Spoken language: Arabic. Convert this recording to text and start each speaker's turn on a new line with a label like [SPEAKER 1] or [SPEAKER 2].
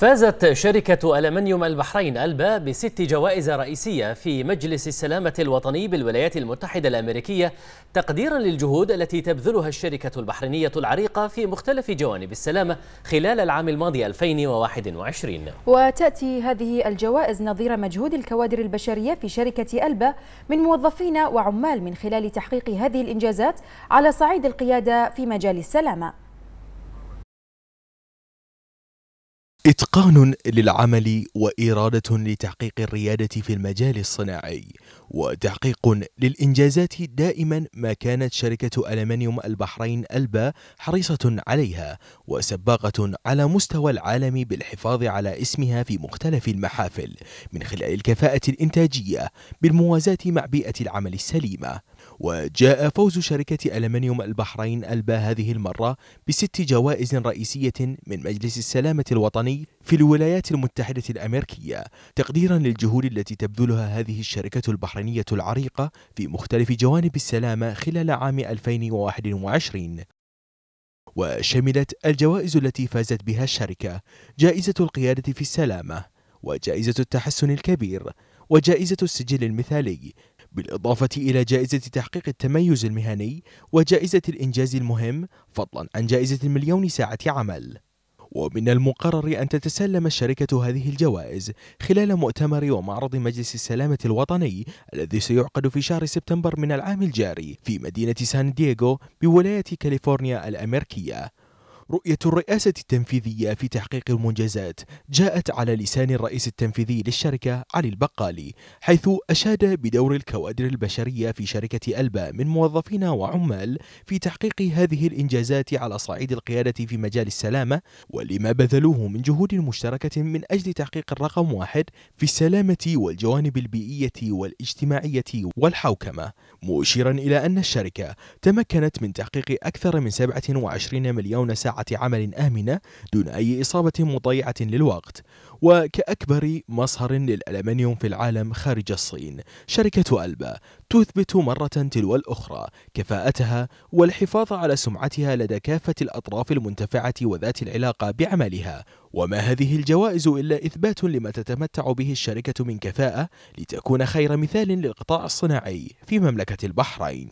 [SPEAKER 1] فازت شركة ألمنيوم البحرين ألبا بست جوائز رئيسية في مجلس السلامة الوطني بالولايات المتحدة الأمريكية تقديرا للجهود التي تبذلها الشركة البحرينية العريقة في مختلف جوانب السلامة خلال العام الماضي 2021 وتأتي هذه الجوائز نظير مجهود الكوادر البشرية في شركة ألبا من موظفين وعمال من خلال تحقيق هذه الإنجازات على صعيد القيادة في مجال السلامة إتقان للعمل وإرادة لتحقيق الريادة في المجال الصناعي وتحقيق للإنجازات دائما ما كانت شركة ألمنيوم البحرين ألبا حريصة عليها وسباقة على مستوى العالم بالحفاظ على اسمها في مختلف المحافل من خلال الكفاءة الإنتاجية بالموازاة مع بيئة العمل السليمة وجاء فوز شركة ألمنيوم البحرين ألبا هذه المرة بست جوائز رئيسية من مجلس السلامة الوطني الوطني في الولايات المتحدة الأمريكية تقديرا للجهود التي تبذلها هذه الشركة البحرينية العريقة في مختلف جوانب السلامة خلال عام 2021 وشملت الجوائز التي فازت بها الشركة جائزة القيادة في السلامة وجائزة التحسن الكبير وجائزة السجل المثالي بالإضافة إلى جائزة تحقيق التميز المهني وجائزة الإنجاز المهم فضلا عن جائزة المليون ساعة عمل ومن المقرر أن تتسلم الشركة هذه الجوائز خلال مؤتمر ومعرض مجلس السلامة الوطني الذي سيعقد في شهر سبتمبر من العام الجاري في مدينة سان دييغو بولاية كاليفورنيا الأمريكية رؤية الرئاسة التنفيذية في تحقيق المنجزات جاءت على لسان الرئيس التنفيذي للشركة علي البقالي حيث أشاد بدور الكوادر البشرية في شركة ألبا من موظفين وعمال في تحقيق هذه الإنجازات على صعيد القيادة في مجال السلامة ولما بذلوه من جهود مشتركة من أجل تحقيق الرقم واحد في السلامة والجوانب البيئية والاجتماعية والحوكمة مشيرا إلى أن الشركة تمكنت من تحقيق أكثر من 27 مليون ساعة عمل آمنة دون أي إصابة مضيعة للوقت وكأكبر مصهر للألمنيوم في العالم خارج الصين شركة ألبا تثبت مرة تلو الأخرى كفاءتها والحفاظ على سمعتها لدى كافة الأطراف المنتفعة وذات العلاقة بعملها وما هذه الجوائز إلا إثبات لما تتمتع به الشركة من كفاءة لتكون خير مثال للقطاع الصناعي في مملكة البحرين